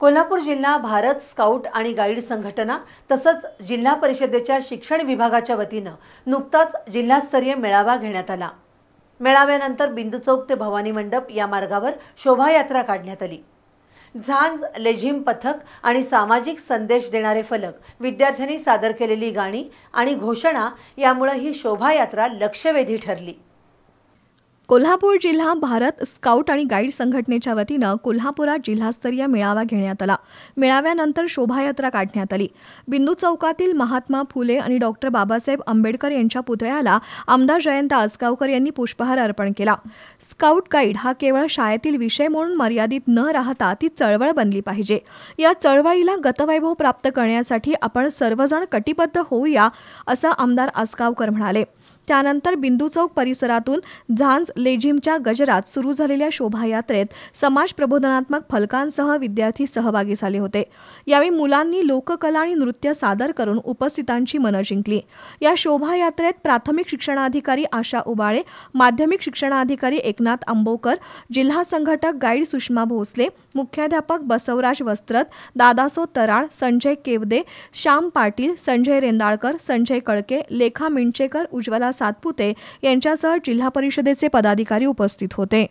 कोल्हापूर जिल्हा भारत स्काउट आणि गाईड संघटना तसंच जिल्हा परिषदेच्या शिक्षण विभागाच्या वतीनं नुकताच जिल्हास्तरीय मेळावा घेण्यात आला मेळाव्यानंतर बिंदू चौक ते भवानी मंडप या मार्गावर शोभायात्रा काढण्यात आली झांज लेझिम पथक आणि सामाजिक संदेश देणारे फलक विद्यार्थ्यांनी सादर केलेली गाणी आणि घोषणा यामुळे ही शोभायात्रा लक्षवेधी ठरली कोल्हापूर जिल्हा भारत स्काउट आणि गाईड संघटनेच्या वतीनं कोल्हापुरात जिल्हास्तरीय मेळावा घेण्यात आला मेळाव्यानंतर शोभायात्रा काढण्यात आली बिंदू चौकातील महात्मा फुले आणि डॉक्टर बाबासाहेब आंबेडकर यांच्या पुतळ्याला आमदार जयंत आसगावकर यांनी पुष्पहार अर्पण केला स्काउट गाईड हा केवळ शाळेतील विषय म्हणून मर्यादित न राहता ती चळवळ बनली पाहिजे या चळवळीला गतवैभव प्राप्त करण्यासाठी आपण सर्वजण कटिबद्ध होऊया असं आमदार आसगावकर म्हणाले त्यानंतर बिंदू चौक परिसरातून झांज लेझिमच्या गजरात सुरू झालेल्या शोभायात्रेत समाज प्रबोधनात्मक फलकांसह विद्यार्थी सहभागी झाले होते यावेळी मुलांनी लोककला आणि नृत्य सादर करून उपस्थितांची मनं जिंकली या शोभायात्रेत प्राथमिक शिक्षणाधिकारी आशा उबाळे माध्यमिक शिक्षणाधिकारी एकनाथ आंबोकर जिल्हा संघटक गाईड सुषमा भोसले मुख्याध्यापक बसवराज वस्त्रत दादासो तराळ संजय केवदे श्याम पाटील संजय रेंदाळकर संजय कळके लेखा मिंचेकर उज्ज्वला सातपुते यांच्यासह जिल्हा परिषदेचे पदा अधिकारी उपस्थित होते